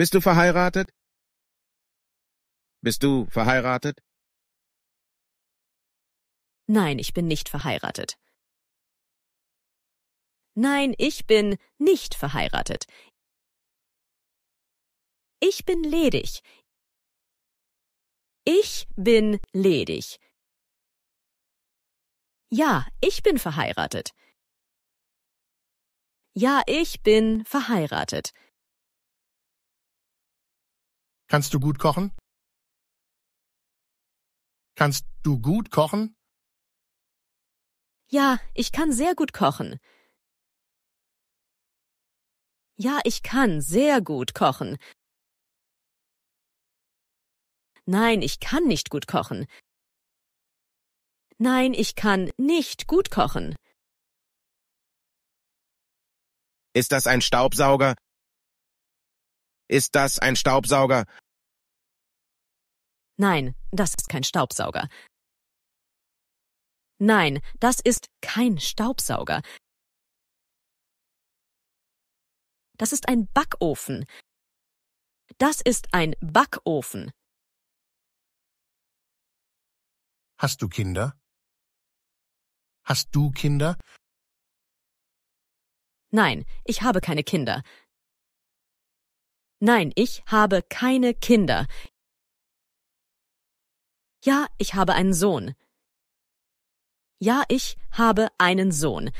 Bist du verheiratet? Bist du verheiratet? Nein, ich bin nicht verheiratet. Nein, ich bin nicht verheiratet. Ich bin ledig. Ich bin ledig. Ja, ich bin verheiratet. Ja, ich bin verheiratet. Kannst du gut kochen? Kannst du gut kochen? Ja, ich kann sehr gut kochen. Ja, ich kann sehr gut kochen. Nein, ich kann nicht gut kochen. Nein, ich kann nicht gut kochen. Ist das ein Staubsauger? Ist das ein Staubsauger? Nein, das ist kein Staubsauger. Nein, das ist kein Staubsauger. Das ist ein Backofen. Das ist ein Backofen. Hast du Kinder? Hast du Kinder? Nein, ich habe keine Kinder. Nein, ich habe keine Kinder. Ja, ich habe einen Sohn. Ja, ich habe einen Sohn.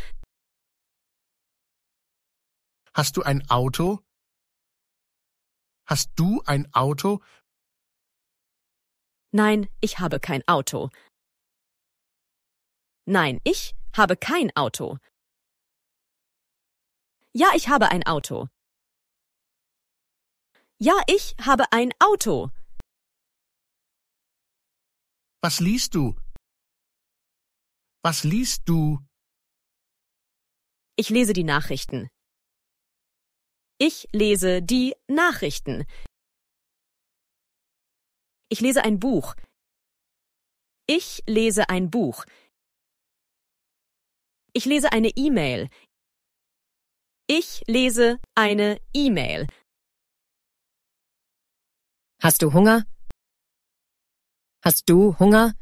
Hast du ein Auto? Hast du ein Auto? Nein, ich habe kein Auto. Nein, ich habe kein Auto. Ja, ich habe ein Auto. Ja, ich habe ein Auto. Was liest du? Was liest du? Ich lese die Nachrichten. Ich lese die Nachrichten. Ich lese ein Buch. Ich lese ein Buch. Ich lese eine E-Mail. Ich lese eine E-Mail. Hast du Hunger? Hast du Hunger?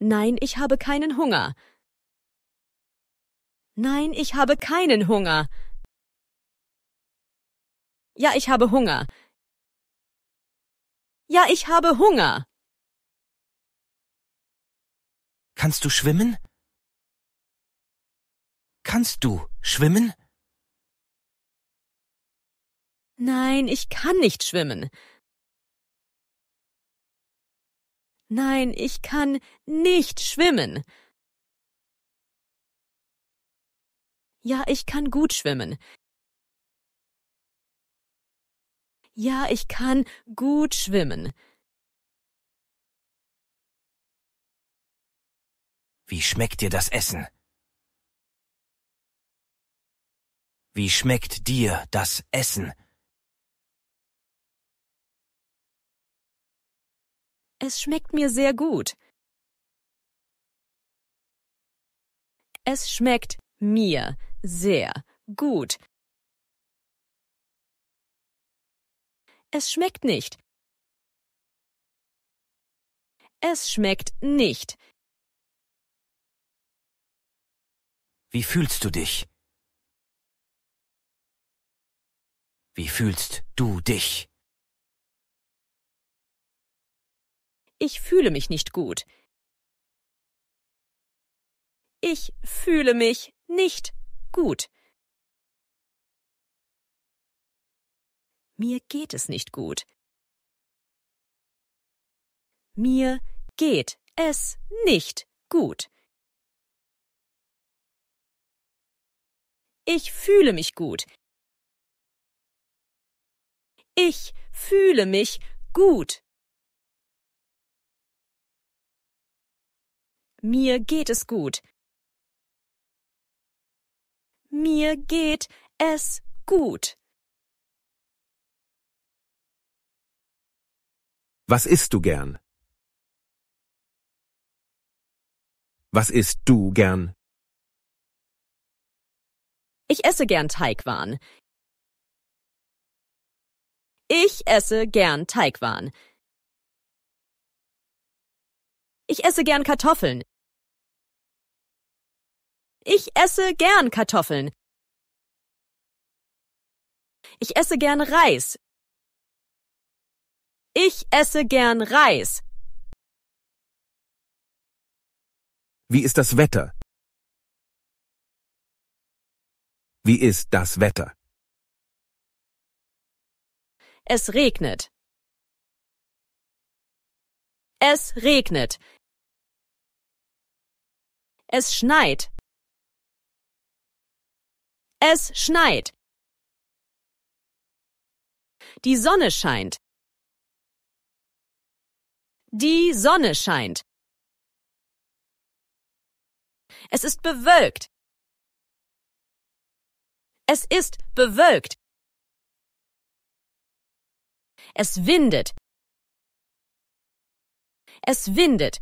Nein, ich habe keinen Hunger. Nein, ich habe keinen Hunger. Ja, ich habe Hunger. Ja, ich habe Hunger. Kannst du schwimmen? Kannst du schwimmen? Nein, ich kann nicht schwimmen. Nein, ich kann nicht schwimmen. Ja, ich kann gut schwimmen. Ja, ich kann gut schwimmen. Wie schmeckt dir das Essen? Wie schmeckt dir das Essen? Es schmeckt mir sehr gut. Es schmeckt mir sehr gut. Es schmeckt nicht. Es schmeckt nicht. Wie fühlst du dich? Wie fühlst du dich? Ich fühle mich nicht gut. Ich fühle mich nicht gut. Mir geht es nicht gut. Mir geht es nicht gut. Ich fühle mich gut. Ich fühle mich gut. Mir geht es gut. Mir geht es gut. Was isst du gern? Was isst du gern? Ich esse gern Teigwaren. Ich esse gern Teigwaren. Ich esse gern Kartoffeln. Ich esse gern Kartoffeln. Ich esse gern Reis. Ich esse gern Reis. Wie ist das Wetter? Wie ist das Wetter? Es regnet. Es regnet. Es schneit. Es schneit. Die Sonne scheint. Die Sonne scheint. Es ist bewölkt. Es ist bewölkt. Es windet. Es windet.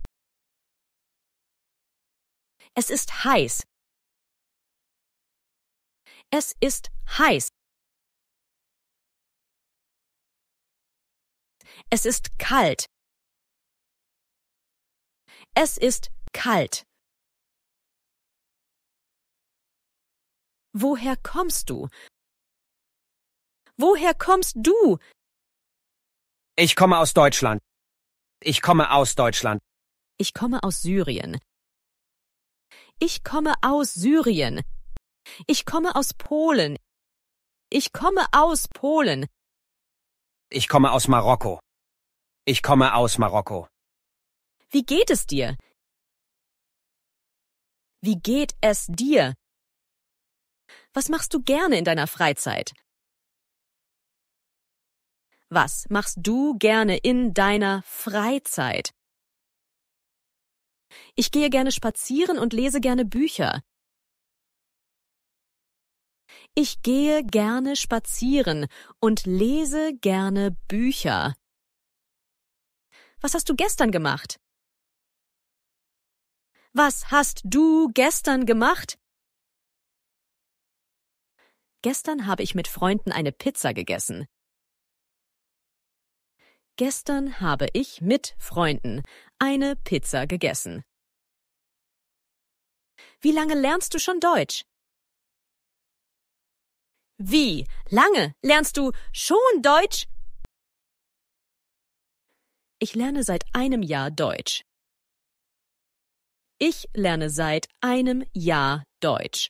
Es ist heiß. Es ist heiß. Es ist kalt. Es ist kalt. Woher kommst du? Woher kommst du? Ich komme aus Deutschland. Ich komme aus Deutschland. Ich komme aus Syrien. Ich komme aus Syrien. Ich komme aus Polen. Ich komme aus Polen. Ich komme aus Marokko. Ich komme aus Marokko. Wie geht es dir? Wie geht es dir? Was machst du gerne in deiner Freizeit? Was machst du gerne in deiner Freizeit? Ich gehe gerne spazieren und lese gerne Bücher. Ich gehe gerne spazieren und lese gerne Bücher. Was hast du gestern gemacht? Was hast du gestern gemacht? Gestern habe ich mit Freunden eine Pizza gegessen. Gestern habe ich mit Freunden eine Pizza gegessen. Wie lange lernst du schon Deutsch? Wie lange lernst du schon Deutsch? Ich lerne seit einem Jahr Deutsch. Ich lerne seit einem Jahr Deutsch.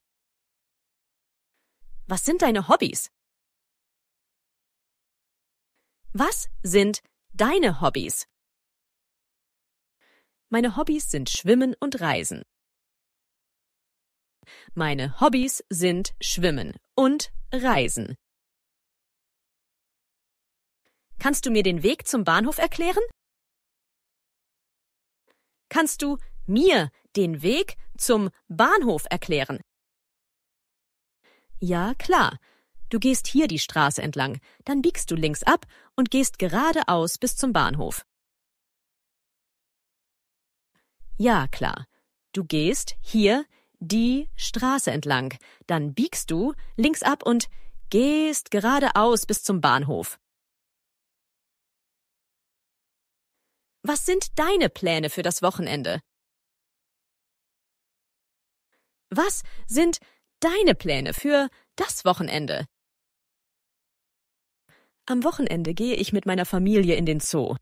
Was sind deine Hobbys? Was sind deine Hobbys? Meine Hobbys sind Schwimmen und Reisen. Meine Hobbys sind Schwimmen und Reisen. Kannst du mir den Weg zum Bahnhof erklären? Kannst du mir den Weg zum Bahnhof erklären? Ja, klar. Du gehst hier die Straße entlang, dann biegst du links ab und gehst geradeaus bis zum Bahnhof. Ja, klar. Du gehst hier die Straße entlang. Dann biegst du links ab und gehst geradeaus bis zum Bahnhof. Was sind deine Pläne für das Wochenende? Was sind deine Pläne für das Wochenende? Am Wochenende gehe ich mit meiner Familie in den Zoo.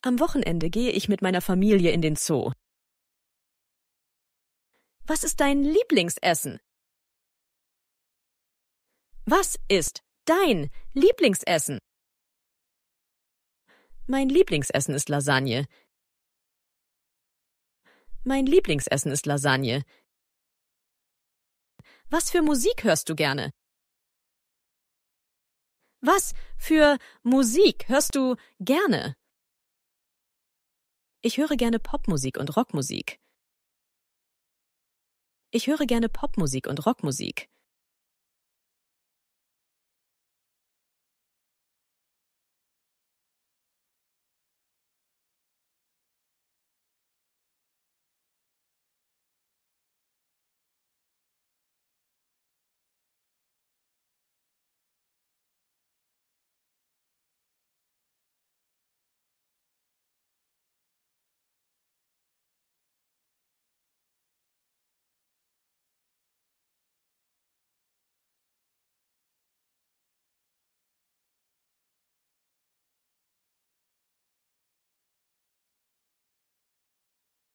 Am Wochenende gehe ich mit meiner Familie in den Zoo. Was ist dein Lieblingsessen? Was ist dein Lieblingsessen? Mein Lieblingsessen ist Lasagne. Mein Lieblingsessen ist Lasagne. Was für Musik hörst du gerne? Was für Musik hörst du gerne? Ich höre gerne Popmusik und Rockmusik. Ich höre gerne Popmusik und Rockmusik.